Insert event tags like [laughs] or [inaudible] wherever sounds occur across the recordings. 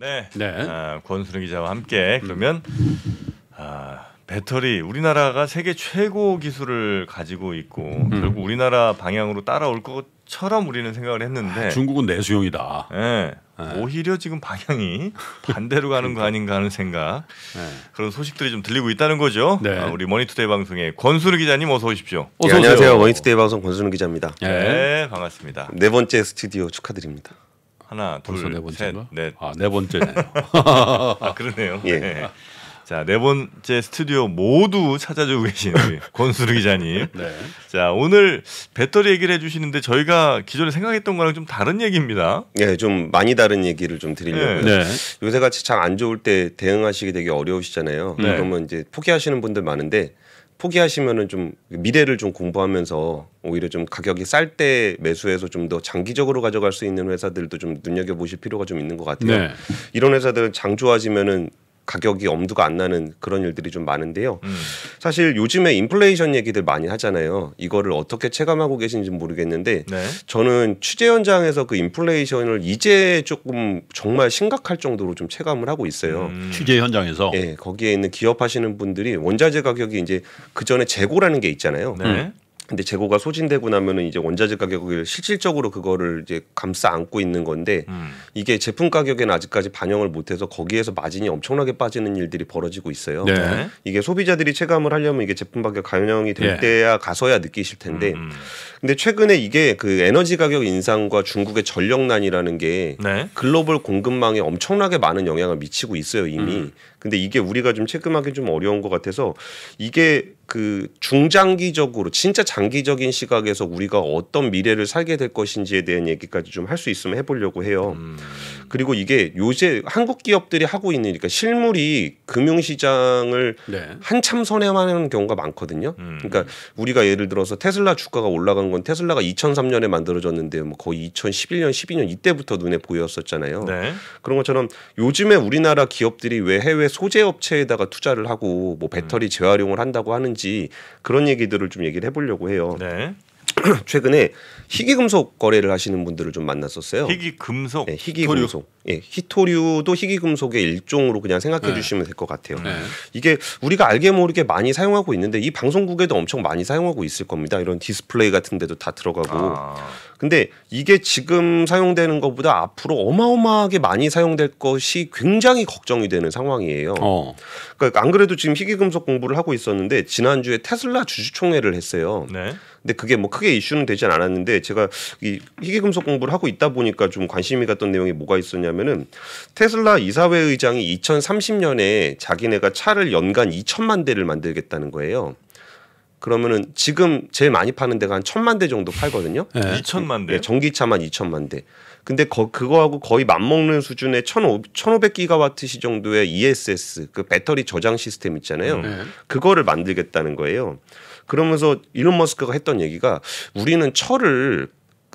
네. 네. 아, 권수능 기자와 함께 그러면 아, 배터리 우리나라가 세계 최고 기술을 가지고 있고 음. 결국 우리나라 방향으로 따라올 것처럼 우리는 생각을 했는데 아, 중국은 내수용이다. 네. 네. 오히려 지금 방향이 반대로 가는 거 그러니까. 아닌가 하는 생각 네. 그런 소식들이 좀 들리고 있다는 거죠. 네. 아, 우리 머니투데이 방송의 권순우 기자님 어서 오십시오. 어서 네, 안녕하세요. 머니투데이 방송 권순우 기자입니다. 네. 반갑습니다. 네 번째 스튜디오 축하드립니다. 하나, 둘, 네 셋, 넷. 아, 네 번째네요. [laughs] 아, 그러네요. 예. 네. 자, 네 번째 스튜디오 모두 찾아주고 계신 우리 [laughs] 권수르 기자님. 네. 자, 오늘 배터리 얘기를 해주시는데 저희가 기존에 생각했던 거랑 좀 다른 얘기입니다. 예, 좀 많이 다른 얘기를 좀 드리려고요. 네. 네. 요새 같이 잘안 좋을 때 대응하시기 되게 어려우시잖아요. 네. 그러면 이제 포기하시는 분들 많은데 포기하시면은 좀 미래를 좀 공부하면서 오히려 좀 가격이 쌀 때 매수해서 좀 더 장기적으로 가져갈 수 있는 회사들도 좀 눈여겨 보실 필요가 좀 있는 것 같아요. 네. 이런 회사들은 장 좋아지면은 가격이 엄두가 안 나는 그런 일들이 좀 많은데요. 음. 사실 요즘에 인플레이션 얘기들 많이 하잖아요. 이거를 어떻게 체감하고 계신지 모르겠는데 네. 저는 취재 현장에서 그 인플레이션을 이제 조금 정말 심각할 정도로 좀 체감을 하고 있어요. 음. 취재 현장에서 예, 거기에 있는 기업 하시는 분들이 원자재 가격이 이제 그 전에 재고라는 게 있잖아요. 네. 근데 재고가 소진되고 나면은 이제 원자재 가격을 실질적으로 그거를 이제 감싸 안고 있는 건데 음. 이게 제품 가격에는 아직까지 반영을 못해서 거기에서 마진이 엄청나게 빠지는 일들이 벌어지고 있어요. 네. 이게 소비자들이 체감을 하려면 이게 제품 가격 반영이 될 네. 때야 가서야 느끼실 텐데 음, 음. 근데 최근에 이게 그 에너지 가격 인상과 중국의 전력난이라는 게 네. 글로벌 공급망에 엄청나게 많은 영향을 미치고 있어요 이미. 음. 근데 이게 우리가 좀 체크하기 좀 어려운 것 같아서 이게 그 중장기적으로 진짜 장기적인 시각에서 우리가 어떤 미래를 살게 될 것인지에 대한 얘기까지 좀 할 수 있으면 해보려고 해요. 음. 그리고 이게 요새 한국 기업들이 하고 있는 그러니까 실물이 금융시장을 네. 한참 선회하는 경우가 많거든요. 음. 그러니까 우리가 예를 들어서 테슬라 주가가 올라간 건 테슬라가 2003년에 만들어졌는데 뭐 거의 2011년, 12년 이때부터 눈에 보였었잖아요. 네. 그런 것처럼 요즘에 우리나라 기업들이 왜 해외 소재 업체에다가 투자를 하고 뭐 배터리 음. 재활용을 한다고 하는지 그런 얘기들을 좀 얘기를 해보려고 해요. 네. [clears throat] 최근에 희귀 금속 거래를 하시는 분들을 좀 만났었어요. 희귀 금속, 네, 희귀 토류. 금속, 예, 희토류도 희귀 금속의 일종으로 그냥 생각해 네. 주시면 될 것 같아요. 네. 이게 우리가 알게 모르게 많이 사용하고 있는데 이 방송국에도 엄청 많이 사용하고 있을 겁니다. 이런 디스플레이 같은 데도 다 들어가고. 아. 근데 이게 지금 사용되는 것보다 앞으로 어마어마하게 많이 사용될 것이 굉장히 걱정이 되는 상황이에요. 어. 그러니까 안 그래도 지금 희귀 금속 공부를 하고 있었는데 지난주에 테슬라 주주총회를 했어요. 네. 근데 그게 뭐 크게 이슈는 되진 않았는데 제가 이 희귀금속 공부를 하고 있다 보니까 좀 관심이 갔던 내용이 뭐가 있었냐면은 테슬라 이사회 의장이 2030년에 자기네가 차를 연간 2천만 대를 만들겠다는 거예요. 그러면은 지금 제일 많이 파는 데가 한 천만 대 정도 팔거든요. 네. 2천만 대. 네, 전기차만 2천만 대. 근데 거, 그거하고 거의 맞먹는 수준의 1,500기가와트시 정도의 ESS 그 배터리 저장 시스템 있잖아요. 네. 그거를 만들겠다는 거예요. 그러면서 일론 머스크가 했던 얘기가 우리는 철을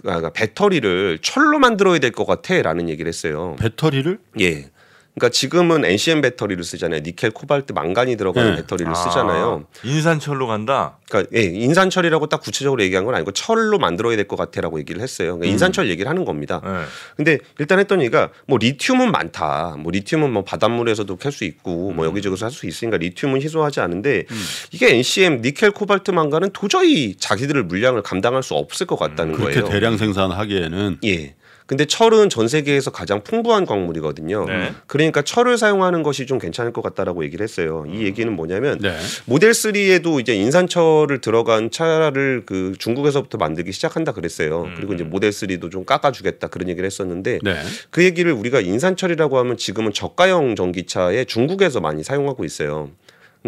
아, 배터리를 철로 만들어야 될 것 같아라는 얘기를 했어요. 배터리를? 예. 그러니까 지금은 NCM 배터리를 쓰잖아요. 니켈, 코발트, 망간이 들어가는 네. 배터리를 쓰잖아요. 아, 인산철로 간다. 그러니까 예, 인산철이라고 딱 구체적으로 얘기한 건 아니고 철로 만들어야 될 것 같아라고 얘기를 했어요. 그러니까 음. 인산철 얘기를 하는 겁니다. 네. 근데 일단 했던 얘기가 뭐 리튬은 많다. 뭐 리튬은 뭐 바닷물에서도 캘 수 있고 뭐 음. 여기저기서 할 수 있으니까 리튬은 희소하지 않은데 음. 이게 NCM 니켈, 코발트, 망간은 도저히 자기들을 물량을 감당할 수 없을 것 같다는 음. 그렇게 거예요. 그렇게 대량 생산하기에는 예. 근데 철은 전 세계에서 가장 풍부한 광물이거든요. 네. 그러니까 철을 사용하는 것이 좀 괜찮을 것 같다라고 얘기를 했어요. 이 음. 얘기는 뭐냐면 네. 모델 3에도 이제 인산철을 들어간 차를 그 중국에서부터 만들기 시작한다 그랬어요. 음. 그리고 이제 모델 3도 좀 깎아주겠다 그런 얘기를 했었는데 네. 그 얘기를 우리가 인산철이라고 하면 지금은 저가형 전기차에 중국에서 많이 사용하고 있어요.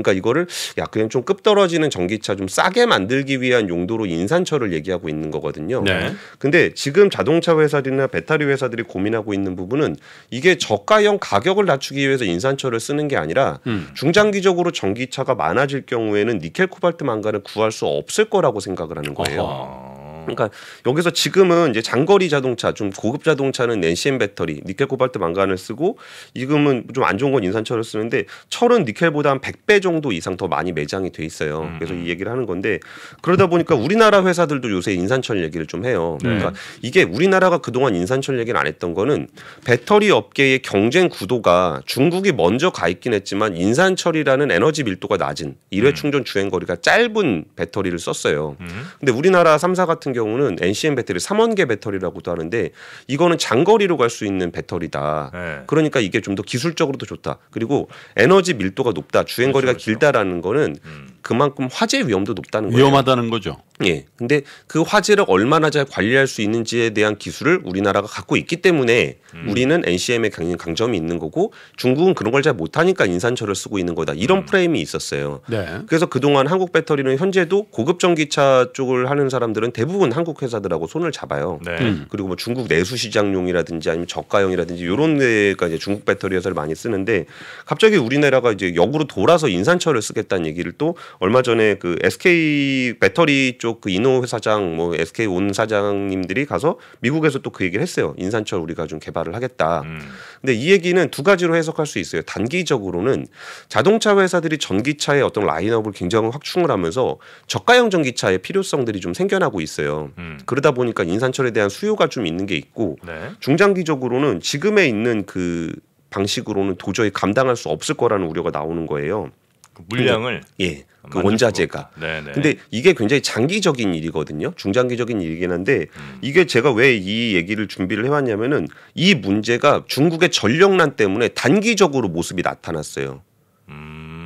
그러니까 이거를 야 그냥 좀 급떨어지는 전기차 좀 싸게 만들기 위한 용도로 인산철을 얘기하고 있는 거거든요. 네. 근데 지금 자동차 회사들이나 배터리 회사들이 고민하고 있는 부분은 이게 저가형 가격을 낮추기 위해서 인산철을 쓰는 게 아니라 음. 중장기적으로 전기차가 많아질 경우에는 니켈 코발트 망간을 구할 수 없을 거라고 생각을 하는 거예요. 어허. 그러니까 여기서 지금은 이제 장거리 자동차 좀 고급 자동차는 낸시엔 배터리 니켈 코발트 망간을 쓰고 지금은 좀 안 좋은 건 인산철을 쓰는데 철은 니켈보다 한 100배 정도 이상 더 많이 매장이 돼 있어요. 음. 그래서 이 얘기를 하는 건데 그러다 보니까 우리나라 회사들도 요새 인산철 얘기를 좀 해요. 네. 그러니까 이게 우리나라가 그동안 인산철 얘기를 안 했던 거는 배터리 업계의 경쟁 구도가 중국이 먼저 가 있긴 했지만 인산철이라는 에너지 밀도가 낮은 일회 충전 음. 주행 거리가 짧은 배터리를 썼어요. 음. 근데 우리나라 삼사 같은 경우는 NCM 배터리 삼원계 배터리라고도 하는데 이거는 장거리로 갈 수 있는 배터리다. 네. 그러니까 이게 좀 더 기술적으로도 좋다. 그리고 에너지 밀도가 높다. 주행 그렇죠, 거리가 그렇죠, 그렇죠. 길다라는 거는 음. 그만큼 화재 위험도 높다는 거예요. 위험하다는 거죠. 예. 근데 그 화재를 얼마나 잘 관리할 수 있는지에 대한 기술을 우리나라가 갖고 있기 때문에 음. 우리는 NCM의 강, 점이 있는 거고 중국은 그런 걸 잘 못하니까 인산철을 쓰고 있는 거다. 이런 음. 프레임이 있었어요. 네. 그래서 그동안 한국 배터리는 현재도 고급 전기차 쪽을 하는 사람들은 대부분 한국 회사들하고 손을 잡아요. 네. 음. 그리고 뭐 중국 내수 시장용이라든지 아니면 저가용이라든지 이런 데가 이제 중국 배터리 에서 많이 쓰는데 갑자기 우리나라가 이제 역으로 돌아서 인산철을 쓰겠다는 얘기를 또 얼마 전에 그 SK 배터리 쪽그 이노 사장 뭐 SK 온 사장님들이 가서 미국에서 또 그 얘기를 했어요. 인산철 우리가 좀 개발을 하겠다. 음. 근데 이 얘기는 두 가지로 해석할 수 있어요. 단기적으로는 자동차 회사들이 전기차의 어떤 라인업을 굉장히 확충을 하면서 저가형 전기차의 필요성들이 좀 생겨나고 있어요. 음. 그러다 보니까 인산철에 대한 수요가 좀 있는 게 있고 네. 중장기적으로는 지금에 있는 그 방식으로는 도저히 감당할 수 없을 거라는 우려가 나오는 거예요. 그 물량을 예. 그 원자재가. 네네. 근데 이게 굉장히 장기적인 일이거든요. 중장기적인 일이긴 한데 음. 이게 제가 왜 이 얘기를 준비를 해왔냐면은 이 문제가 중국의 전력난 때문에 단기적으로 모습이 나타났어요. 음.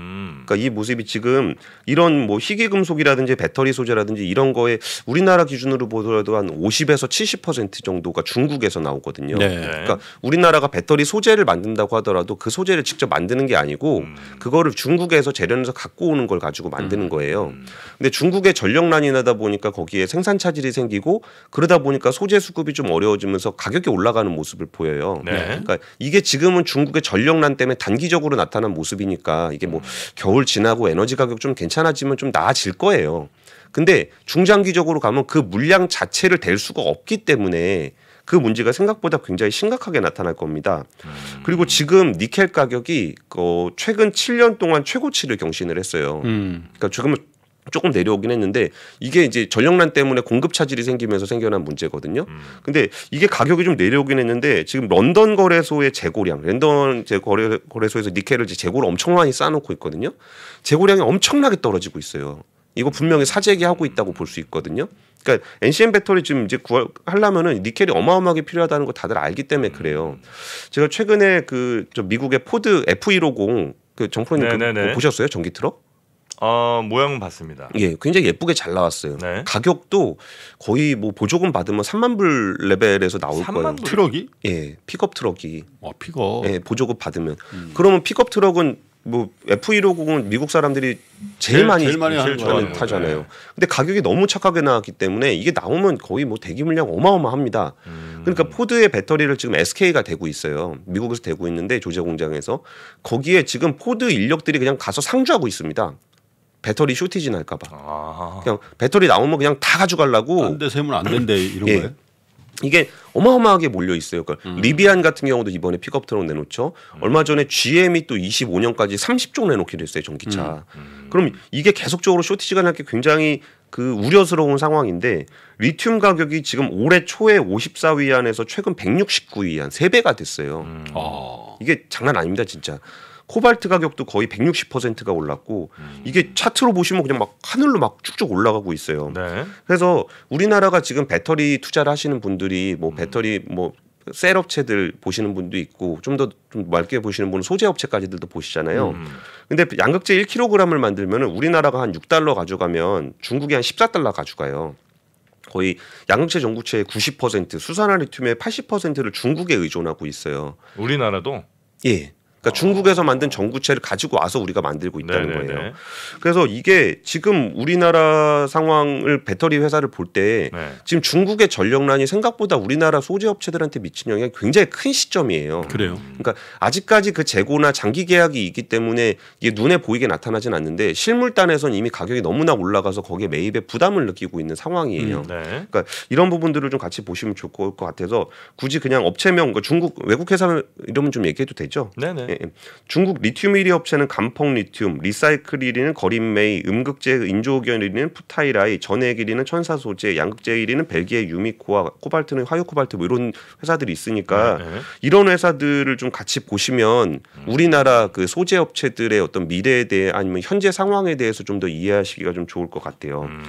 않습니까? 그러니까 이 모습이 지금 이런 뭐 희귀금속이라든지 배터리 소재라든지 이런 거에 우리나라 기준으로 보더라도 한 50에서 70% 정도가 중국에서 나오거든요. 네. 그러니까 우리나라가 배터리 소재를 만든다고 하더라도 그 소재를 직접 만드는 게 아니고 음. 그거를 중국에서 재련해서 갖고 오는 걸 가지고 만드는 음. 거예요. 음. 근데 중국의 전력난이나다 보니까 거기에 생산 차질이 생기고 그러다 보니까 소재 수급이 좀 어려워지면서 가격이 올라가는 모습을 보여요. 네. 그러니까 이게 지금은 중국의 전력난 때문에 단기적으로 나타난 모습이니까 이게 뭐 음. 겨울 겨울 지나고 에너지 가격 좀 괜찮아지면 좀 나아질 거예요. 근데 중장기적으로 가면 그 물량 자체를 댈 수가 없기 때문에 그 문제가 생각보다 굉장히 심각하게 나타날 겁니다. 음. 그리고 지금 니켈 가격이 어, 최근 7년 동안 최고치를 경신을 했어요. 음. 그러니까 지금 조금 내려오긴 했는데 이게 이제 전력난 때문에 공급 차질이 생기면서 생겨난 문제거든요. 음. 근데 이게 가격이 좀 내려오긴 했는데 지금 런던 거래소의 재고량, 런던 거래 거래소에서 니켈을 이제 재고를 엄청 많이 쌓아놓고 있거든요. 재고량이 엄청나게 떨어지고 있어요. 이거 음. 분명히 사재기하고 있다고 볼 수 있거든요. 그러니까 NCM 배터리 지금 이제 구하려면은 할 니켈이 어마어마하게 필요하다는 거 다들 알기 때문에 음. 그래요. 제가 최근에 그저 미국의 포드 F150 그 정프로님 그 보셨어요? 전기 트럭? 어, 모양은 봤습니다. 예, 굉장히 예쁘게 잘 나왔어요. 네. 가격도 거의 뭐 보조금 받으면 3만 불 레벨에서 나올 3만 거예요. 불? 트럭이? 예, 픽업 트럭이. 아, 픽업. 예, 보조금 받으면. 음. 그러면 픽업 트럭은 뭐 F150은 미국 사람들이 제일, 제일 많이, 제일 많이 제일 타는 타잖아요. 네. 근데 가격이 너무 착하게 나왔기 때문에 이게 나오면 거의 뭐 대기 물량 어마어마합니다. 음. 그러니까 포드의 배터리를 지금 SK가 되고 있어요. 미국에서 되고 있는데 조제 공장에서 거기에 지금 포드 인력들이 그냥 가서 상주하고 있습니다. 배터리 쇼티지 날까봐. 아. 그냥 배터리 나오면 그냥 다 가져가려고. 안돼 세면 안 된대 이런 예. 거예요. 이게 어마어마하게 몰려 있어요. 그러니까 음. 리비안 같은 경우도 이번에 픽업 트럭 내놓죠. 음. 얼마 전에 GM이 또 25년까지 30종 내놓기로 했어요 전기차. 음, 음. 그럼 이게 계속적으로 쇼티지가 날 게 굉장히 그 우려스러운 상황인데 리튬 가격이 지금 올해 초에 54위 안에서 최근 169위 안 3배가 됐어요. 아. 이게 장난 아닙니다 진짜. 코발트 가격도 거의 160%가 올랐고 음. 이게 차트로 보시면 그냥 막 하늘로 막 쭉쭉 올라가고 있어요. 네. 그래서 우리나라가 지금 배터리 투자를 하시는 분들이 뭐 음. 배터리 뭐 셀업체들 보시는 분도 있고 좀 더좀 좀 맑게 보시는 분은 소재업체까지들도 보시잖아요. 음. 근데 양극재 1kg을 만들면 우리나라가 한 6달러 가져가면 중국이 한 14달러 가져가요. 거의 양극재 전구체의 90% 수산화리튬의 80%를 중국에 의존하고 있어요. 우리나라도? 예. 그러니까 아. 중국에서 만든 전구체를 가지고 와서 우리가 만들고 있다는 네네네. 네, 거예요. 네. 그래서 이게 지금 우리나라 상황을 배터리 회사를 볼때 네. 지금 중국의 전력난이 생각보다 우리나라 소재 업체들한테 미친 영향이 굉장히 큰 시점이에요. 그래요. 그러니까 아직까지 그 재고나 장기 계약이 있기 때문에 이게 눈에 보이게 나타나진 않는데 실물단에선 이미 가격이 너무나 올라가서 거기에 매입에 부담을 느끼고 있는 상황이에요. 음, 네. 그러니까 이런 부분들을 좀 같이 보시면 좋을 것 같아서 굳이 그냥 업체명 그 중국 외국 회사 이름은 좀 얘기해도 되죠? 네네. 네. 예, 예. 중국 리튬 1위 업체는 감펑 리튬, 리사이클 1위는 거린메이, 음극재 인조견 1위는 푸타이라이, 전액 1위는 천사 소재, 양극재 1위는 벨기에 유미코와 코발트는 화요 코발트 뭐 이런 회사들이 있으니까 네. 네. 이런 회사들을 좀 같이 보시면 음. 우리나라 그 소재 업체들의 어떤 미래에 대해 아니면 현재 상황에 대해서 좀 더 이해하시기가 좀 좋을 것 같아요. 음.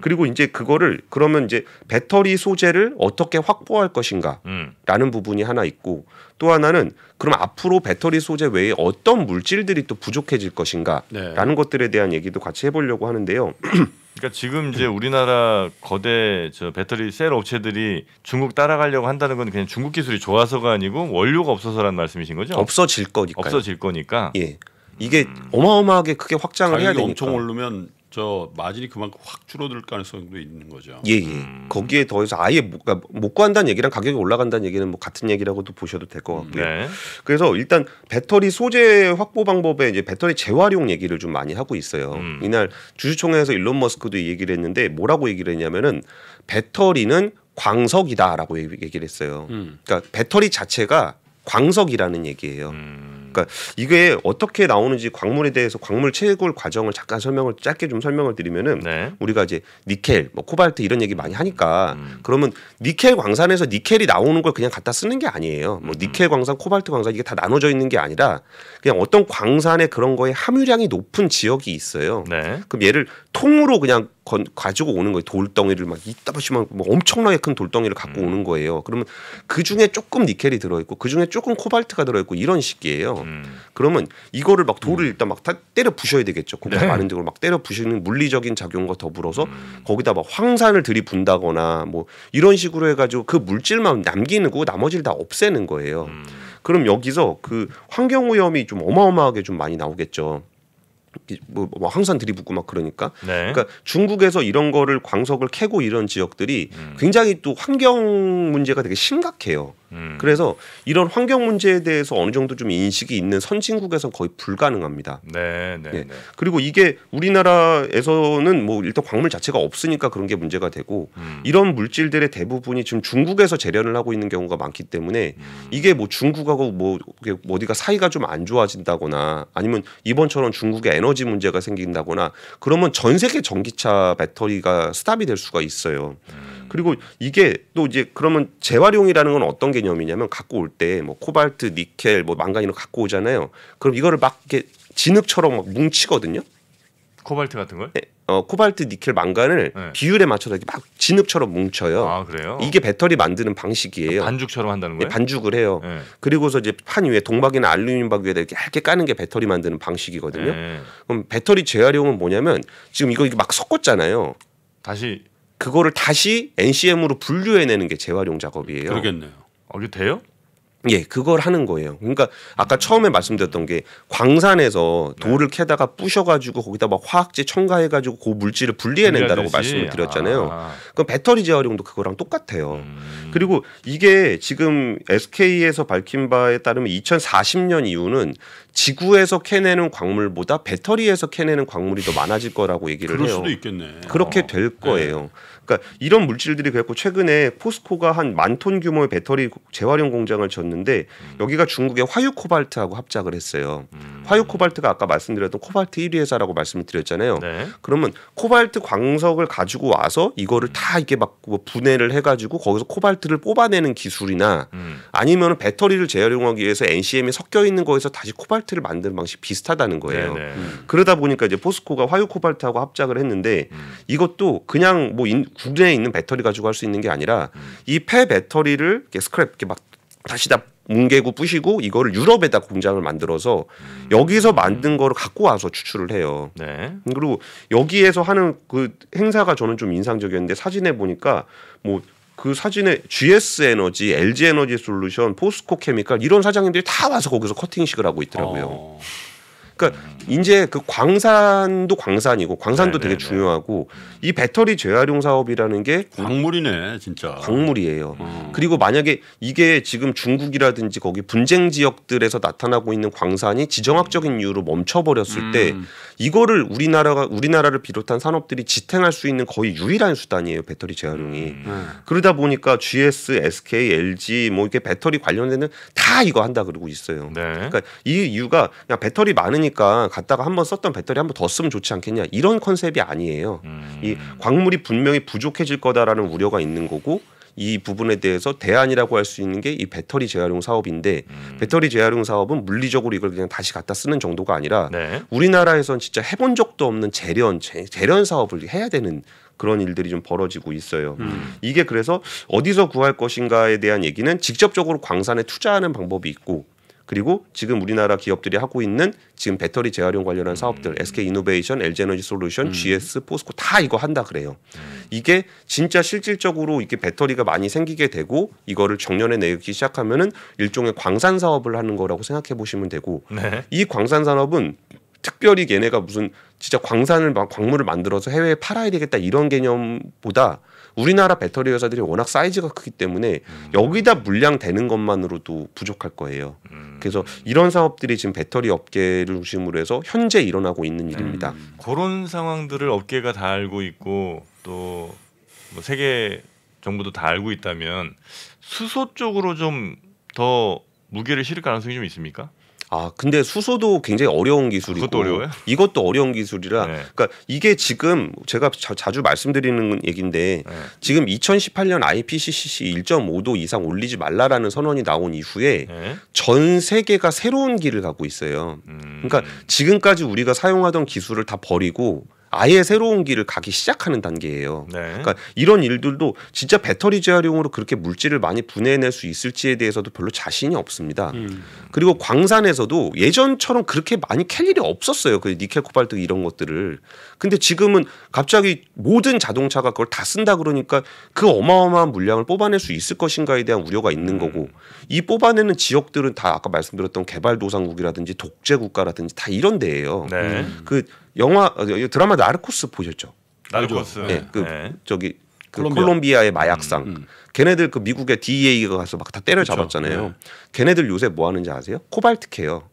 그리고 이제 그거를 그러면 이제 배터리 소재를 어떻게 확보할 것인가라는 음. 부분이 하나 있고 또 하나는 그럼 앞으로 배터리 소재 외에 어떤 물질들이 또 부족해질 것인가라는 네. 것들에 대한 얘기도 같이 해보려고 하는데요. [clears throat] 그러니까 지금 이제 우리나라 거대 저 배터리 셀 업체들이 중국 따라가려고 한다는 건 그냥 중국 기술이 좋아서가 아니고 원료가 없어서라는 말씀이신 거죠? 없어질 거니까. 없어질 거니까. 예. 이게 음. 어마어마하게 크게 확장을 해야 되니까. 엄청 오르면 저 마진이 그만큼 확 줄어들 가능성도 있는 거죠. 예, 예. 음. 거기에 더해서 아예 못, 못 구한다는 얘기랑 가격이 올라간다는 얘기는 뭐 같은 얘기라고도 보셔도 될 것 같고요. 네. 그래서 일단 배터리 소재 확보 방법에 이제 배터리 재활용 얘기를 좀 많이 하고 있어요. 음. 이날 주주총회에서 일론 머스크도 얘기를 했는데 뭐라고 얘기를 했냐면은 배터리는 광석이다라고 얘기를 했어요. 음. 그러니까 배터리 자체가 광석이라는 얘기예요. 음. 그러니까 이게 어떻게 나오는지 광물에 대해서 광물 채굴 과정을 잠깐 설명을 짧게 좀 설명을 드리면은 네. 우리가 이제 니켈, 뭐 코발트 이런 얘기 많이 하니까 음. 그러면 니켈 광산에서 니켈이 나오는 걸 그냥 갖다 쓰는 게 아니에요. 뭐 음. 니켈 광산, 코발트 광산 이게 다 나눠져 있는 게 아니라 그냥 어떤 광산에 그런 거에 함유량이 높은 지역이 있어요. 네. 그럼 얘를 통으로 그냥 건, 가지고 오는 거예요. 돌덩이를 막 이따바시만 뭐 엄청나게 큰 돌덩이를 갖고 음. 오는 거예요. 그러면 그 중에 조금 니켈이 들어있고 그 중에 조금 코발트가 들어있고 이런 식이에요. 음. 그러면 이거를 막 돌을 음. 일단 막다 때려 부셔야 되겠죠. 고가 그 네. 많은 데로 막 때려 부시는 물리적인 작용과 더불어서 음. 거기다 막 황산을 들이분다거나 뭐 이런 식으로 해가지고 그 물질만 남기는 거고 나머지를 다 없애는 거예요. 음. 그럼 여기서 그 환경오염이 좀 어마어마하게 좀 많이 나오겠죠. 뭐, 뭐 항상 들이붓고 막 그러니까 네. 그러니까 중국에서 이런 거를 광석을 캐고 이런 지역들이 음. 굉장히 또 환경 문제가 되게 심각해요. 음. 그래서 이런 환경 문제에 대해서 어느 정도 좀 인식이 있는 선진국에선 거의 불가능합니다. 네, 네, 예. 네. 그리고 이게 우리나라에서는 뭐 일단 광물 자체가 없으니까 그런 게 문제가 되고 음. 이런 물질들의 대부분이 지금 중국에서 재련을 하고 있는 경우가 많기 때문에 음. 이게 뭐 중국하고 뭐 어디가 사이가 좀 안 좋아진다거나 아니면 이번처럼 중국의 에너지 문제가 생긴다거나 그러면 전 세계 전기차 배터리가 스탑이 될 수가 있어요. 음. 그리고 이게 또 이제 그러면 재활용이라는 건 어떤 개념이냐면 갖고 올 때 뭐 코발트, 니켈, 뭐 망간 이런 갖고 오잖아요. 그럼 이거를 막 이렇게 진흙처럼 막 뭉치거든요. 코발트 같은 걸? 네, 어 코발트, 니켈, 망간을 네. 비율에 맞춰서 이렇게 막 진흙처럼 뭉쳐요. 아 그래요? 이게 배터리 만드는 방식이에요. 그 반죽처럼 한다는 거예요? 네, 반죽을 해요. 네. 그리고서 이제 판 위에 동박이나 알루미늄 박 위에다 이렇게 얇게 까는 게 배터리 만드는 방식이거든요. 네. 그럼 배터리 재활용은 뭐냐면 지금 이거 이게 막 섞었잖아요. 다시 그거를 다시 NCM으로 분류해내는 게 재활용 작업이에요. 그러겠네요. 아, 이게 돼요? 예, 그걸 하는 거예요. 그러니까 아까 처음에 말씀드렸던 게 광산에서 돌을 네. 캐다가 부셔가지고 거기다 막 화학제 첨가해가지고 그 물질을 분리해낸다라고 말씀을 드렸잖아요. 아. 그럼 배터리 재활용도 그거랑 똑같아요. 음. 그리고 이게 지금 SK에서 밝힌 바에 따르면 2040년 이후는 지구에서 캐내는 광물보다 배터리에서 캐내는 광물이 더 많아질 거라고 얘기를 그럴 해요. 수도 있겠네. 그렇게 아. 될 거예요. 네. 그러니까 이런 물질들이 그래갖고 최근에 포스코가 한 만 톤 규모의 배터리 재활용 공장을 졌는데 음. 여기가 중국의 화유 코발트하고 합작을 했어요. 음. 화유 코발트가 아까 말씀드렸던 코발트 1위 회사라고 말씀을 드렸잖아요. 네. 그러면 코발트 광석을 가지고 와서 이거를 음. 다 이게 막 뭐 분해를 해가지고 거기서 코발트를 뽑아내는 기술이나 음. 아니면 배터리를 재활용하기 위해서 NCM이 섞여 있는 거에서 다시 코발트 코발트를 만드는 방식 비슷하다는 거예요. 네, 네. 음. 그러다 보니까 이제 포스코가 화유 코발트하고 합작을 했는데 음. 이것도 그냥 뭐 인, 국내에 있는 배터리 가지고 할 수 있는 게 아니라 음. 이폐 배터리를 이렇게 스크랩 이렇게 막 다시 다 뭉개고 부시고 이거를 유럽에다 공장을 만들어서 음. 여기서 만든 거를 갖고 와서 추출을 해요. 네. 그리고 여기에서 하는 그 행사가 저는 좀 인상적이었는데 사진에 보니까 뭐그 사진에 GS 에너지, LG 에너지 솔루션, 포스코 케미칼 이런 사장님들이 다 와서 거기서 커팅식을 하고 있더라고요. 어. 그러니까 음. 이제 그 광산도 광산이고 광산도 네네네. 되게 네, 네, 네. 중요하고 음. 이 배터리 재활용 사업이라는 게 광물이네 진짜 광물이에요. 음. 그리고 만약에 이게 지금 중국이라든지 거기 분쟁 지역들에서 나타나고 있는 광산이 지정학적인 이유로 멈춰버렸을 음. 때 이거를 우리나라가 우리나라를 비롯한 산업들이 지탱할 수 있는 거의 유일한 수단이에요 배터리 재활용이. 음. 그러다 보니까 GS, SK, LG 뭐 이렇게 배터리 관련되는 다 이거 한다 그러고 있어요. 네. 그러니까 이 이유가 그냥 배터리 많으니까. 쓰니까 갔다가 한번 썼던 배터리 한번더 쓰면 좋지 않겠냐 이런 컨셉이 아니에요. 음. 이 광물이 분명히 부족해질 거다라는 우려가 있는 거고 이 부분에 대해서 대안이라고 할 수 있는 게 이 배터리 재활용 사업인데 음. 배터리 재활용 사업은 물리적으로 이걸 그냥 다시 갖다 쓰는 정도가 아니라 네. 우리나라에선 진짜 해본 적도 없는 재련 재, 재련 사업을 해야 되는 그런 일들이 좀 벌어지고 있어요. 음. 이게 그래서 어디서 구할 것인가에 대한 얘기는 직접적으로 광산에 투자하는 방법이 있고 그리고 지금 우리나라 기업들이 하고 있는 지금 배터리 재활용 관련한 사업들 SK 음. 이노베이션, LG 에너지 솔루션, 음. GS, 포스코 다 이거 한다 그래요. 음. 이게 진짜 실질적으로 이게 렇 배터리가 많이 생기게 되고 이거를 정년에 내기 시작하면은 일종의 광산 사업을 하는 거라고 생각해 보시면 되고 네. 이 광산 산업은 특별히 얘네가 무슨 진짜 광산을 막 광물을 만들어서 해외에 팔아야 되겠다 이런 개념보다 우리나라 배터리 회사들이 워낙 사이즈가 크기 때문에 음. 여기다 물량 되는 것만으로도 부족할 거예요. 음. 그래서 이런 사업들이 지금 배터리 업계를 중심으로 해서 현재 일어나고 있는 일입니다. 음. 그런 상황들을 업계가 다 알고 있고 또뭐 세계 정부도 다 알고 있다면 수소 쪽으로 좀 더 무게를 실을 가능성이 좀 있습니까? 아 근데 수소도 굉장히 어려운 기술이고 그것도 이것도 어려운 기술이라 네. 그러니까 이게 지금 제가 자, 주 말씀드리는 얘기인데 네. 지금 2018년 IPCC 1.5도 이상 올리지 말라라는 선언이 나온 이후에 네. 전 세계가 새로운 길을 가고 있어요. 음. 그러니까 지금까지 우리가 사용하던 기술을 다 버리고 아예 새로운 길을 가기 시작하는 단계예요. 네. 그러니까 이런 일들도 진짜 배터리 재활용으로 그렇게 물질을 많이 분해낼수 있을지에 대해서도 별로 자신이 없습니다. 음. 그리고 광산에서도 예전처럼 그렇게 많이 캘 일이 없었어요. 그 니켈 코발트 이런 것들을. 근데 지금은 갑자기 모든 자동차가 그걸 다 쓴다 그러니까 그 어마어마한 물량을 뽑아낼 수 있을 것인가에 대한 우려가 있는 음. 거고 이 뽑아내는 지역들은 다 아까 말씀드렸던 개발도상국이라든지 독재국가라든지 다 이런 데예요. 네. 그 영화 아, 그, 드라마 나르코스 보셨죠? 나르코스. 네, 그 네. 저기 그 콜롬비아. 의 마약상. 음, 음. 걔네들 그 미국의 DEA가 가서 막 다 때려잡았잖아요. 그렇죠. 네. 걔네들 요새 뭐 하는지 아세요? 코발트 케어.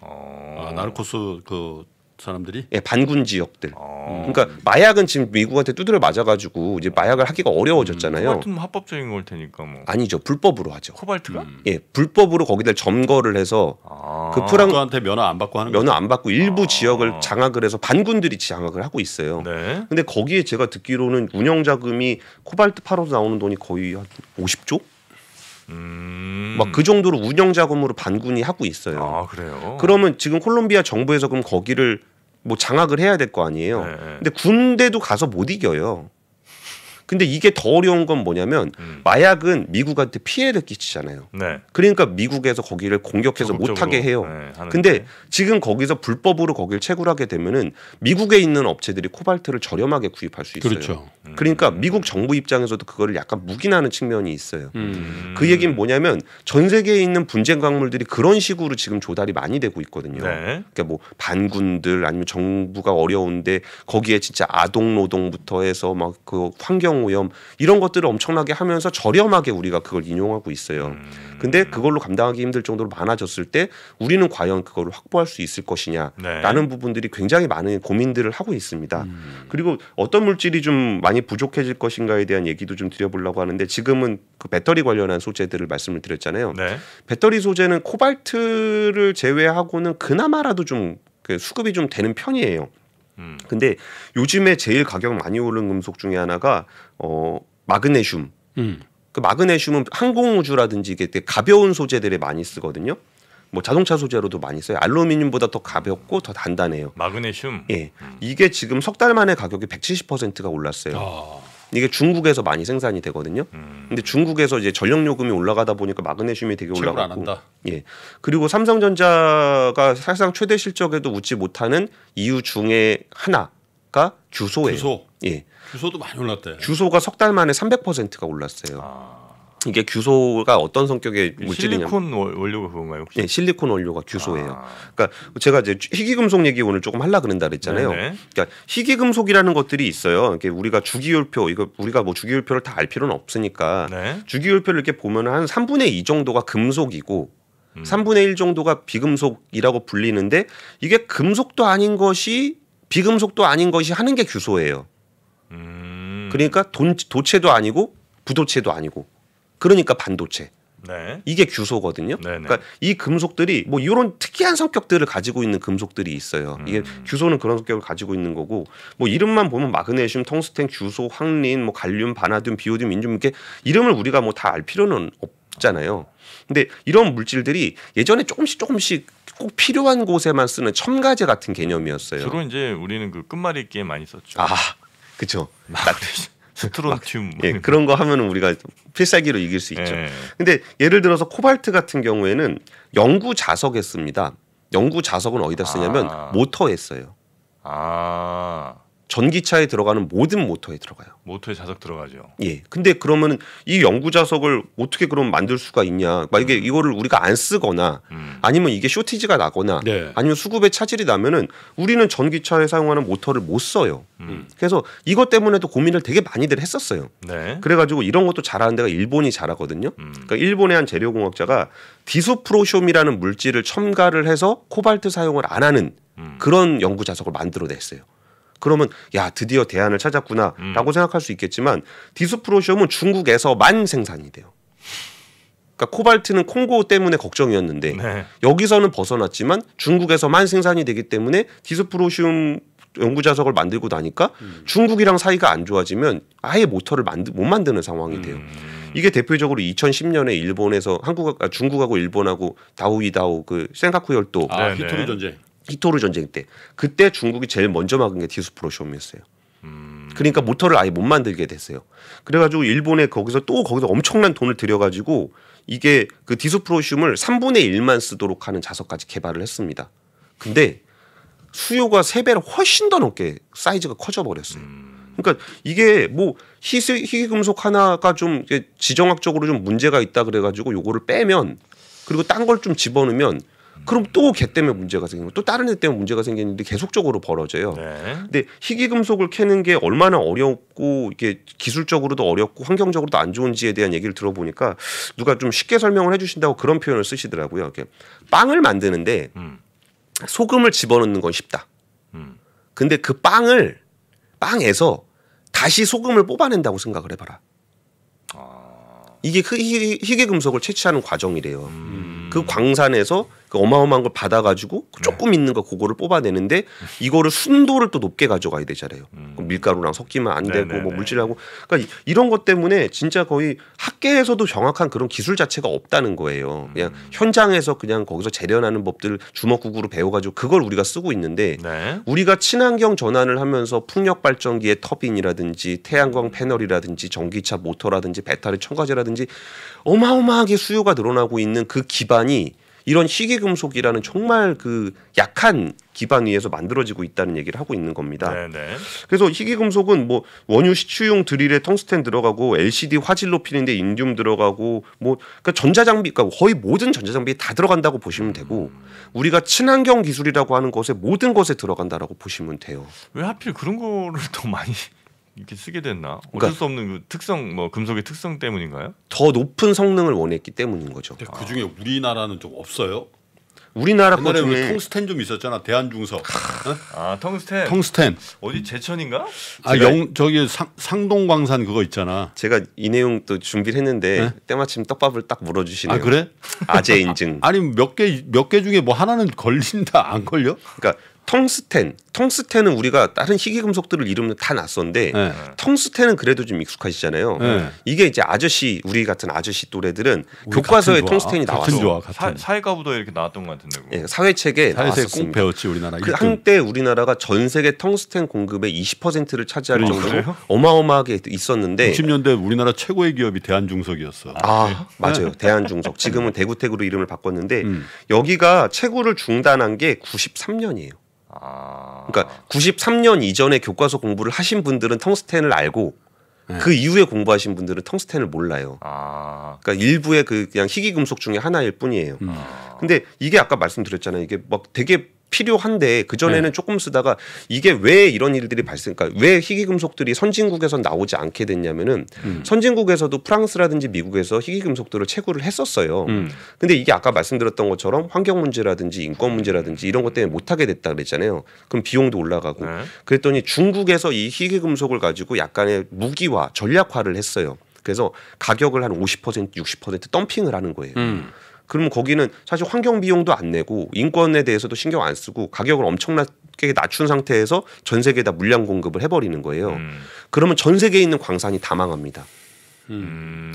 어... 아, 나르코스 그 사람들이? 예, 반군 지역들. 아. 그러니까 마약은 지금 미국한테 두드려 맞아가지고 이제 마약을 하기가 어려워졌잖아요. 음, 코발트는 합법적인 걸 테니까 뭐. 아니죠, 불법으로 하죠. 코발트가? 음. 예, 불법으로 거기다 점거를 해서 아. 그 프랑스한테 면허 안 받고 하는 면허 안 받고 일부 아. 지역을 장악을 해서 반군들이 장악을 하고 있어요. 네. 근데 거기에 제가 듣기로는 운영 자금이 코발트 팔아서 나오는 돈이 거의 한 50조? 음. 막그 정도로 운영 자금으로 반군이 하고 있어요. 아, 그래요. 그러면 지금 콜롬비아 정부에서 그럼 거기를 뭐 장악을 해야 될 거 아니에요. 네. 근데 군대도 가서 못 이겨요. 근데 이게 더 어려운 건 뭐냐면 음. 마약은 미국한테 피해를 끼치잖아요. 네. 그러니까 미국에서 거기를 공격해서 못하게 해요. 네, 근데 지금 거기서 불법으로 거기를 채굴하게 되면은 미국에 있는 업체들이 코발트를 저렴하게 구입할 수 있어요. 그렇죠. 음. 그러니까 미국 정부 입장에서도 그거를 약간 묵인하는 측면이 있어요. 음. 그 얘기는 뭐냐면 전 세계에 있는 분쟁 광물들이 그런 식으로 지금 조달이 많이 되고 있거든요. 네. 그러니까 뭐 반군들 아니면 정부가 어려운데 거기에 진짜 아동 노동부터 해서 막 그 환경 해양 오염 이런 것들을 엄청나게 하면서 저렴하게 우리가 그걸 인용하고 있어요. 음. 근데 그걸로 감당하기 힘들 정도로 많아졌을 때 우리는 과연 그걸 확보할 수 있을 것이냐라는 네. 부분들이 굉장히 많은 고민들을 하고 있습니다. 음. 그리고 어떤 물질이 좀 많이 부족해질 것인가에 대한 얘기도 좀 드려보려고 하는데 지금은 그 배터리 관련한 소재들을 말씀을 드렸잖아요. 네. 배터리 소재는 코발트를 제외하고는 그나마라도 좀 그 수급이 좀 되는 편이에요. 음. 근데 요즘에 제일 가격 많이 오른 금속 중에 하나가 어 마그네슘. 음. 그 마그네슘은 항공우주라든지 이게 게 가벼운 소재들에 많이 쓰거든요. 뭐 자동차 소재로도 많이 써요. 알루미늄보다 더 가볍고 더 단단해요. 마그네슘. 예. 음. 이게 지금 석 달 만에 가격이 170%가 올랐어요. 아. 이게 중국에서 많이 생산이 되거든요. 음. 근데 중국에서 이제 전력 요금이 올라가다 보니까 마그네슘이 되게 올라가고 예. 그리고 삼성전자가 사실상 최대 실적에도 웃지 못하는 이유 중에 하나가 주소예요. 주소. 예. 주소도 많이 올랐대. 주소가 석 달 만에 300%가 올랐어요. 아. 이게 규소가 어떤 성격의 물질이냐 실리콘 원료가 그런가요 혹시? 네, 실리콘 원료가 규소예요. 아. 그러니까 제가 이제 희귀금속 얘기 오늘 조금 할라 그런다 그랬잖아요. 네네. 그러니까 희귀금속이라는 것들이 있어요. 이게 우리가 주기율표 이거 우리가 뭐 주기율표를 다 알 필요는 없으니까 네. 주기율표를 이렇게 보면 한 3분의 2 정도가 금속이고 음. 3분의 1 정도가 비금속이라고 불리는데 이게 금속도 아닌 것이 비금속도 아닌 것이 하는 게 규소예요. 음. 그러니까 돈, 도체도 아니고 부도체도 아니고 그러니까 반도체. 네. 이게 규소거든요. 네네. 그러니까 이 금속들이 뭐 이런 특이한 성격들을 가지고 있는 금속들이 있어요. 음. 이게 규소는 그런 성격을 가지고 있는 거고 뭐 이름만 보면 마그네슘, 텅스텐, 규소, 황린, 뭐 갈륨, 바나듐, 비오듐, 인듐 이렇게 이름을 우리가 뭐 다 알 필요는 없잖아요. 근데 이런 물질들이 예전에 조금씩 조금씩 꼭 필요한 곳에만 쓰는 첨가제 같은 개념이었어요. 주로 이제 우리는 그 끝말잇기에 많이 썼죠. 아, 그렇죠. 마그네슘. 스트론튬 예, 그런 거 하면은 우리가 필살기로 이길 수 있죠. 예. 근데 예를 들어서 코발트 같은 경우에는 영구 자석에 씁니다. 영구 자석은 어디다 쓰냐면 아. 모터에 써요. 아. 전기차에 들어가는 모든 모터에 들어가요. 모터에 자석 들어가죠. 예. 근데 그러면 이 연구 자석을 어떻게 그럼 만들 수가 있냐? 막 이게 음. 이거를 우리가 안 쓰거나 음. 아니면 이게 쇼티지가 나거나 네. 아니면 수급에 차질이 나면은 우리는 전기차에 사용하는 모터를 못 써요. 음. 음. 그래서 이것 때문에도 고민을 되게 많이들 했었어요. 네. 그래가지고 이런 것도 잘하는 데가 일본이 잘하거든요. 음. 그러니까 일본의 한 재료공학자가 디소프로슘이라는 물질을 첨가를 해서 코발트 사용을 안 하는 음. 그런 연구 자석을 만들어냈어요. 그러면 야 드디어 대안을 찾았구나라고 음. 생각할 수 있겠지만 디스프로시움은 중국에서만 생산이 돼요. 그러니까 코발트는 콩고 때문에 걱정이었는데 네. 여기서는 벗어났지만 중국에서만 생산이 되기 때문에 디스프로시움 연구자석을 만들고 나니까 음. 중국이랑 사이가 안 좋아지면 아예 모터를 만드, 못 만드는 상황이 돼요. 음. 이게 대표적으로 2010년에 일본에서 한국 아, 중국하고 일본하고 다우이다오 그 센가쿠 열도 아, 히토리 네. 전쟁 히토르 전쟁 때 그때 중국이 제일 먼저 막은 게 디스프로시움이었어요. 그러니까 모터를 아예 못 만들게 됐어요. 그래가지고 일본에 거기서 또 거기서 엄청난 돈을 들여가지고 이게 그 디스프로시움을 3분의 1만 쓰도록 하는 자석까지 개발을 했습니다. 근데 수요가 3배를 훨씬 더 넘게 사이즈가 커져버렸어요. 그러니까 이게 뭐 희소, 희귀금속 하나가 좀 지정학적으로 좀 문제가 있다 그래가지고 요거를 빼면 그리고 딴 걸 좀 집어넣으면 그럼 또 개 때문에 문제가 생기고 또 다른 애 때문에 문제가 생기는데 계속적으로 벌어져요. 네. 근데 희귀금속을 캐는 게 얼마나 어렵고 이게 기술적으로도 어렵고 환경적으로도 안 좋은지에 대한 얘기를 들어보니까 누가 좀 쉽게 설명을 해주신다고 그런 표현을 쓰시더라고요. 이렇게 빵을 만드는데 음. 소금을 집어넣는 건 쉽다. 음. 근데 그 빵을 빵에서 다시 소금을 뽑아낸다고 생각을 해봐라. 아. 이게 그 희귀, 금속을 채취하는 과정이래요. 음. 그 광산에서 그 어마어마한 걸 받아가지고 네. 조금 있는 거 그거를 뽑아내는데 이거를 순도를 또 높게 가져가야 되잖아요. 음. 밀가루랑 섞이면 안 되고 네네네. 네, 뭐 네. 물질하고 그러니까 이런 것 때문에 진짜 거의 학계에서도 정확한 그런 기술 자체가 없다는 거예요. 음. 그냥 음. 현장에서 그냥 거기서 재련하는 법들을 주먹구구로 배워가지고 그걸 우리가 쓰고 있는데 네. 우리가 친환경 전환을 하면서 풍력 발전기의 터빈이라든지 태양광 음. 패널이라든지 전기차 모터라든지 배터리 첨가제라든지 어마어마하게 수요가 늘어나고 있는 그 기반이 이런 희귀금속이라는 정말 그 약한 기반 위에서 만들어지고 있다는 얘기를 하고 있는 겁니다. 네네. 네. 그래서 희귀금속은 뭐 원유 시추용 드릴에 텅스텐 들어가고 LCD 화질로 피는데 인듐 들어가고 뭐 그러니까 전자장비 그러니까 거의 모든 전자장비에 다 들어간다고 보시면 되고 음. 우리가 친환경 기술이라고 하는 것에 모든 것에 들어간다라고 보시면 돼요. 왜 하필 그런 거를 더 많이 이렇게 쓰게 됐나? 어쩔 그러니까 수 없는 그 특성 뭐 금속의 특성 때문인가요? 더 높은 성능을 원했기 때문인 거죠. 그 중에 우리나라는 좀 없어요. 우리나라 거 중에 텅스텐 좀 있었잖아 대한중석. 아 텅스텐. 텅스텐. 어디 제천인가? 아 영 저기 상, 상동광산 그거 있잖아. 제가 이 내용 또 준비를 했는데 네? 때마침 떡밥을 딱 물어주시네요. 아 그래? 아재 인증. [laughs] 아, 니몇 개 몇 개 중에 뭐 하나는 걸린다 안 걸려? 그러니까 텅스텐, 텅스텐은 우리가 다른 희귀금속들을 이름은 다 낯선데 네. 텅스텐은 그래도 좀 익숙하시잖아요. 네. 이게 이제 아저씨 우리 같은 아저씨 또래들은 교과서에 텅스텐이 나왔어. 좋아, 사회과부도 이렇게 나왔던 것 같은데. 네, 사회책에 나왔었습니다. 배웠지 우리나라. 그 한때 우리나라가 전 세계 텅스텐 공급의 20%를 차지할 음, 정도로 그래요? 어마어마하게 있었는데. 90년대 우리나라 최고의 기업이 대한중석이었어. 아 맞아요, 대한중석. 지금은 대구텍으로 이름을 바꿨는데 음. 여기가 채굴을 중단한 게 93년이에요. 그러니까 93년 이전에 교과서 공부를 하신 분들은 텅스텐을 알고 네. 그 이후에 공부하신 분들은 텅스텐을 몰라요. 아... 그러니까 일부의 그 그냥 희귀 금속 중에 하나일 뿐이에요. 음. 근데 이게 아까 말씀드렸잖아요. 이게 막 되게 필요한데 그 전에는 네. 조금 쓰다가 이게 왜 이런 일들이 발생까 그러니까 왜 희귀금속들이 선진국에서 나오지 않게 됐냐면은 음. 선진국에서도 프랑스라든지 미국에서 희귀금속들을 채굴을 했었어요. 음. 근데 이게 아까 말씀드렸던 것처럼 환경 문제라든지 인권 문제라든지 이런 것 때문에 못 하게 됐다 그랬잖아요. 그럼 비용도 올라가고 네. 그랬더니 중국에서 이 희귀금속을 가지고 약간의 무기화 전략화를 했어요. 그래서 가격을 한 50% 60% 덤핑을 하는 거예요. 음. 그러면 거기는 사실 환경 비용도 안 내고 인권에 대해서도 신경 안 쓰고 가격을 엄청나게 낮춘 상태에서 전 세계에다 물량 공급을 해버리는 거예요. 음. 그러면 전 세계에 있는 광산이 다 망합니다. 음.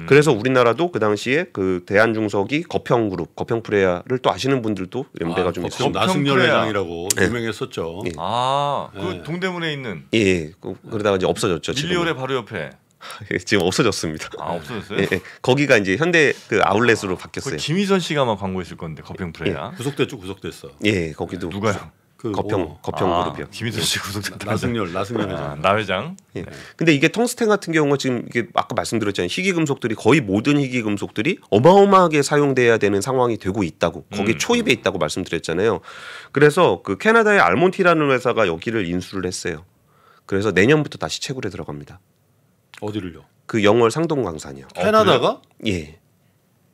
음. 그래서 우리나라도 그 당시에 그 대한중석이 거평그룹 거평프레야를 또 아시는 분들도 연배가 아, 좀있으시 나승열 회장이라고 네. 유명했었죠. 예. 아그 예. 동대문에 있는 예, 예. 그, 러다가 이제 없어졌죠. 밀리오레 바로 옆에 예, 지금 없어졌습니다. 아 없어졌어요? 예, 예. 거기가 이제 현대 그 아울렛으로 아, 바뀌었어요. 김희선 씨가 막 광고했을 건데 거평 프레야. 예. 예. 구속됐죠, 구속됐어. 예, 거기도 누가요? 그 거평 오. 뭐, 거평 아, 그룹이요. 김희선 씨 구속됐다. 나승열 나승열 아, 회장. 아, 나 회장. 예. 네. 근데 이게 텅스텐 같은 경우가 지금 이게 아까 말씀드렸잖아요. 희귀금속들이 거의 모든 희귀금속들이 어마어마하게 사용돼야 되는 상황이 되고 있다고 거기 음. 초입에 있다고 말씀드렸잖아요. 그래서 그 캐나다의 알몬티라는 회사가 여기를 인수를 했어요. 그래서 내년부터 다시 채굴에 들어갑니다. 어디를요? 그 영월 상동 광산이요. 어, 캐나다가? 예.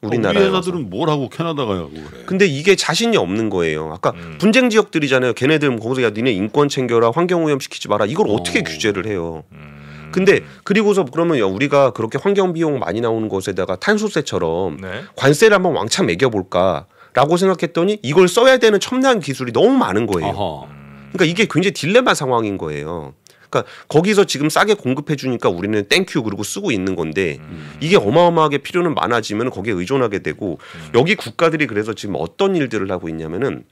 아, 우리나라 회사들은 뭘 하고 캐나다가 하 그래. 근데 이게 자신이 없는 거예요. 아까 음. 분쟁 지역들이잖아요. 걔네들 뭐 거기서 야 니네 인권 챙겨라, 환경 오염 시키지 마라. 이걸 어. 어떻게 오. 규제를 해요? 음. 근데 그리고서 그러면 야 우리가 그렇게 환경 비용 많이 나오는 것에다가 탄소세처럼 네. 관세를 한번 왕창 매겨 볼까라고 생각했더니 이걸 써야 되는 첨단 기술이 너무 많은 거예요. 아하. 그러니까 이게 굉장히 딜레마 상황인 거예요. 그러니까 거기서 지금 싸게 공급해 주니까 우리는 땡큐 그러고 쓰고 있는 건데 음. 이게 어마어마하게 필요는 많아지면 거기에 의존하게 되고 음. 여기 국가들이 그래서 지금 어떤 일들을 하고 있냐면은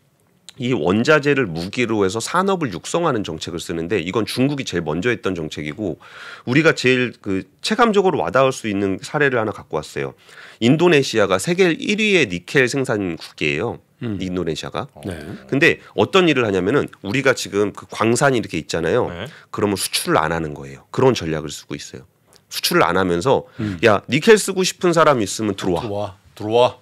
이 원자재를 무기로 해서 산업을 육성하는 정책을 쓰는데 이건 중국이 제일 먼저 했던 정책이고 우리가 제일 그 체감적으로 와닿을 수 있는 사례를 하나 갖고 왔어요. 인도네시아가 세계 1위의 니켈 생산국이에요. 음. 인도네시아가. 어. 네. 근데 어떤 일을 하냐면은 우리가 지금 그 광산이 이렇게 있잖아요. 네. 그러면 수출을 안 하는 거예요. 그런 전략을 쓰고 있어요. 수출을 안 하면서 음. 야 니켈 쓰고 싶은 사람 있으면 들어와. 들어와. 들어와.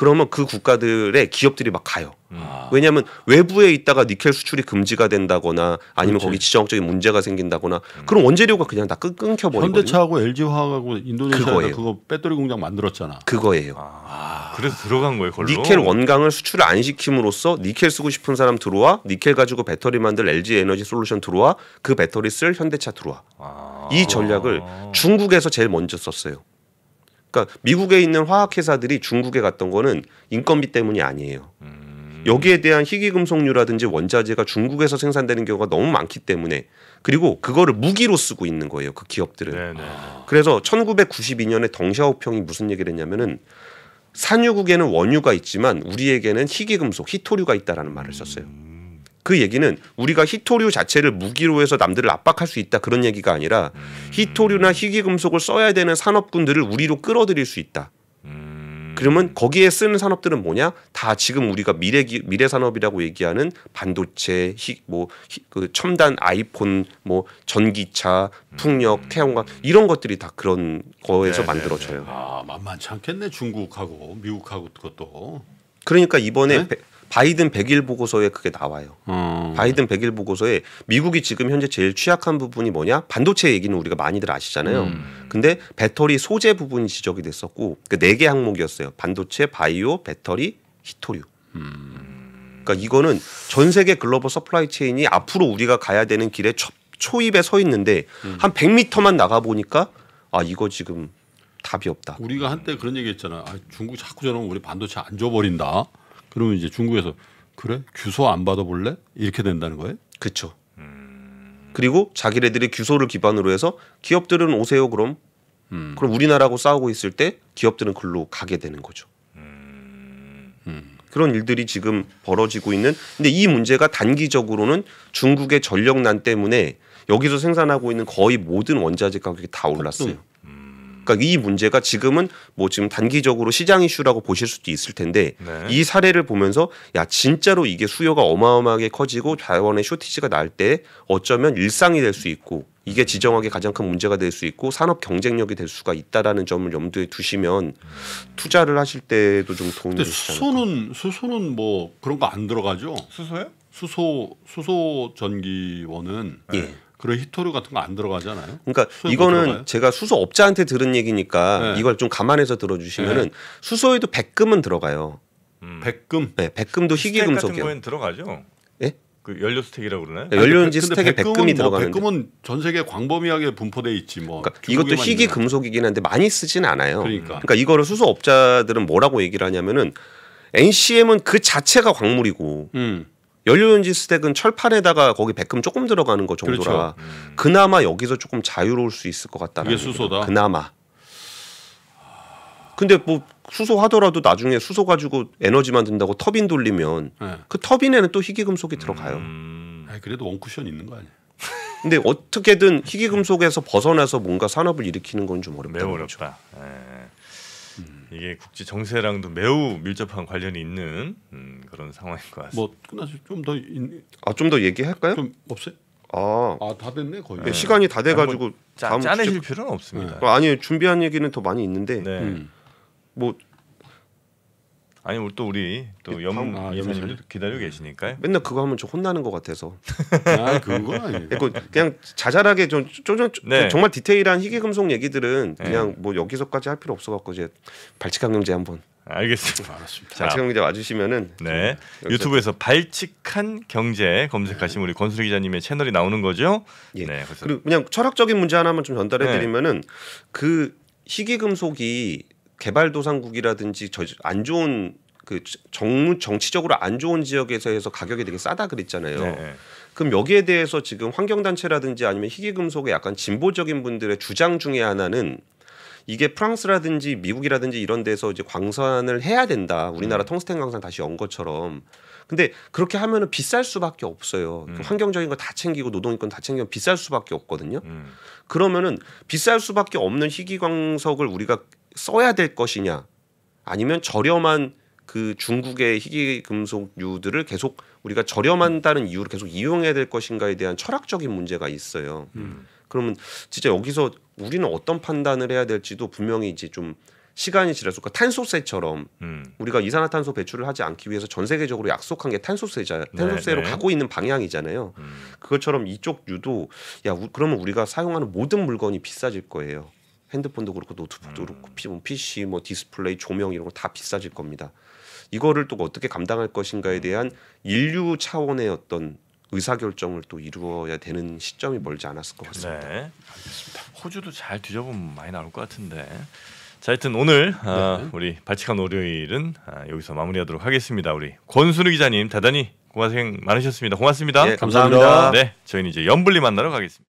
그러면 그 국가들의 기업들이 막 가요. 음. 아. 왜냐하면 외부에 있다가 니켈 수출이 금지가 된다거나 아니면 그렇지. 거기 지정적인 문제가 생긴다거나 음. 그런 원재료가 그냥 다 끊겨 버리고 현대차하고 LG화학하고 인도네시아에 그거예요. 그거 배터리 공장 만들었잖아. 그거예요. 아. 아 그래서 들어간 거예요. 걸로? 니켈 원강을 수출을 안 시킴으로써 니켈 쓰고 싶은 사람 들어와 니켈 가지고 배터리 만들 LG 에너지 솔루션 들어와 그 배터리 쓸 현대차 들어와 아. 이 전략을 중국에서 제일 먼저 썼어요. 그러니까 미국에 있는 화학 회사들이 중국에 갔던 거는 인건비 때문이 아니에요. 음. 여기에 대한 희귀금속류라든지 원자재가 중국에서 생산되는 경우가 너무 많기 때문에 그리고 그거를 무기로 쓰고 있는 거예요 그 기업들은 네네. 네, 네. 그래서 1992년에 덩샤오평이 무슨 얘기를 했냐면은 산유국에는 원유가 있지만 우리에게는 희귀금속 히토류가 있다라는 말을 썼어요 음. 그 얘기는 우리가 히토류 자체를 무기로 해서 남들을 압박할 수 있다 그런 얘기가 아니라 음. 히토류나 희귀금속을 써야 되는 산업군들을 우리로 끌어들일 수 있다. 음. 그러면 거기에 쓰는 산업들은 뭐냐? 다 지금 우리가 미래 기, 미래 산업이라고 얘기하는 반도체, 뭐그 첨단 아이폰, 뭐 전기차, 음. 풍력, 태양광 이런 것들이 다 그런 거에서 네네네. 네, 만들어져요. 네. 아 만만치 않겠네 중국하고 미국하고 그것도. 그러니까 이번에 네? 바이든 백일 보고서에 그게 나와요. 음. 바이든 백일 보고서에 미국이 지금 현재 제일 취약한 부분이 뭐냐? 반도체 얘기는 우리가 많이들 아시잖아요. 음. 근데 배터리 소재 부분이 지적이 됐었고 그 네 개 항목이었어요. 반도체, 바이오, 배터리, 히토류. 음. 그러니까 이거는 전 세계 글로벌 서플라이 체인이 앞으로 우리가 가야 되는 길에첫 초입에 서 있는데 음. 한 100m만 나가 보니까 아 이거 지금 답이 없다. 우리가 한때 그런 얘기했잖아. 아, 중국 자꾸 저러면 우리 반도체 안 줘버린다. 그러면 이제 중국에서 그래 규소 안 받아볼래 이렇게 된다는 거예요? 그렇죠. 음... 그리고 자기네들이 규소를 기반으로 해서 기업들은 오세요 그럼 음... 그럼 우리나라하고 싸우고 있을 때 기업들은 글로 가게 되는 거죠. 음. 그런 일들이 지금 벌어지고 있는 근데 이 문제가 단기적으로는 중국의 전력난 때문에 여기서 생산하고 있는 거의 모든 원자재 가격이 다 올랐어요. 그러니까 이 문제가 지금은 뭐 지금 단기적으로 시장 이슈라고 보실 수도 있을 텐데 네. 이 사례를 보면서 야 진짜로 이게 수요가 어마어마하게 커지고 자원의 쇼티지가 날 때 어쩌면 일상이 될 수 있고 이게 지정하의 가장 큰 문제가 될 수 있고 산업 경쟁력이 될 수가 있다라는 점을 염두에 두시면 투자를 하실 때도 좀 도움이 되지 수소는 수소는 뭐 그런 거 안 들어가죠? 수소요? 수소 수소 전기원은 예. 그런 히토류 같은 거 안 들어가잖아요. 그러니까 뭐 이거는 제가 수소업자한테 들은 얘기니까 네. 이걸 좀 감안해서 들어주시면은 네. 수소에도 백금은 들어가요. 음. 백금? 네, 백금도 희귀금속이에요. 같은 들어가죠. 예? 그 연료 스택이라고 그러나요? 네, 연료인지 스택에 백금이 뭐 들어가는데 백금은 전 세계 광범위하게 분포돼 있지 뭐. 그러니까 이것도 희귀 금속이긴 한데 많이 쓰진 않아요. 그러니까. 그러니까 이거를 수소업자들은 뭐라고 얘기를 하냐면은 NCM은 그 자체가 광물이고 음. 연료연지 스택은 철판에다가 거기 백금 조금 들어가는 거 정도라 그렇죠. 음. 그나마 여기서 조금 자유로울 수 있을 것같다는게 수소다. 그나마. 근데 뭐 수소 하더라도 나중에 수소 가지고 에너지 만든다고 터빈 돌리면 네. 그 터빈에는 또 희귀금속이 들어가요. 음. 아니, 그래도 원쿠션 있는 거 아니야? [laughs] 근데 어떻게든 희귀금속에서 벗어나서 뭔가 산업을 일으키는 건 좀 어렵다. 매우 어렵다. 네. 이게 국제 정세랑도 매우 밀접한 관련이 있는 음, 그런 상황인 것 같습니다. 뭐 끝나서 좀더 아 좀 더 얘기할까요? 좀 없어요? 아다 아, 됐네 거의 네. 시간이 다 네, 돼가지고 다음 짜내실 국제... 필요는 없습니다. 네. 아, 아니 준비한 얘기는 더 많이 있는데 네. 음. 뭐 아니 오늘 또 우리 또 예, 염, 아, 염 기다리고 계시니까요. 맨날 그거 하면 저 혼나는 것 같아서. 아 그건 아니에요. 그냥 자잘하게 좀, 좀, 좀 네. 정말 디테일한 희귀금속 얘기들은 네. 그냥 네. 뭐 여기서까지 할 필요 없어갖고 이제 발칙한 경제 한번. 알겠습니다. 아, 알았습니다. 발칙한 경제 와주시면은 네 유튜브에서 발칙한 경제 검색하시면 우리 권수리 기자님의 채널이 나오는 거죠. 예. 네. 그래서. 그리고 그냥 철학적인 문제 하나만 좀 전달해드리면은 네. 그 희귀금속이 개발도상국이라든지 저 안 좋은 그 정, 정치적으로 안 좋은 지역에서 해서 가격이 되게 싸다 그랬잖아요. 네. 네. 그럼 여기에 대해서 지금 환경단체라든지 아니면 희귀금속의 약간 진보적인 분들의 주장 중에 하나는 이게 프랑스라든지 미국이라든지 이런 데서 이제 광산을 해야 된다. 우리나라 음. 텅스텐 광산 다시 연 것처럼. 근데 그렇게 하면은 비쌀 수밖에 없어요. 음. 그 환경적인 거 다 챙기고 노동인권 다 챙기면 비쌀 수밖에 없거든요. 음. 그러면은 비쌀 수밖에 없는 희귀광석을 우리가 써야 될 것이냐 아니면 저렴한 그 중국의 희귀금속유들을 계속 우리가 저렴한다는 이유로 계속 이용해야 될 것인가에 대한 철학적인 문제가 있어요. 음. 그러면 진짜 여기서 우리는 어떤 판단을 해야 될지도 분명히 이제 좀 시간이 지나서 그 탄소세처럼 음. 우리가 이산화탄소 배출을 하지 않기 위해서 전 세계적으로 약속한 게 탄소세자 네, 탄소세로 네네. 가고 있는 방향이잖아요. 음. 그것처럼 이쪽 유도 야 우, 그러면 우리가 사용하는 모든 물건이 비싸질 거예요. 핸드폰도 그렇고 노트북도 음. 그렇고 뭐 PC 뭐 디스플레이 조명 이런 거 다 비싸질 겁니다. 이거를 또 어떻게 감당할 것인가에 음. 대한 인류 차원의 어떤 의사결정을 또 이루어야 되는 시점이 멀지 않았을 것 같습니다. 네, 알겠습니다. 호주도 잘 뒤져보면 많이 나올 것 같은데. 자, 하여튼 오늘 아, 네. 어, 우리 발칙한 월요일은 어, 여기서 마무리하도록 하겠습니다. 우리 권순우 기자님 대단히 고생 많으셨습니다. 고맙습니다. 네, 예, 감사합니다. 감사합니다. 네, 저희는 이제 연불리 만나러 가겠습니다.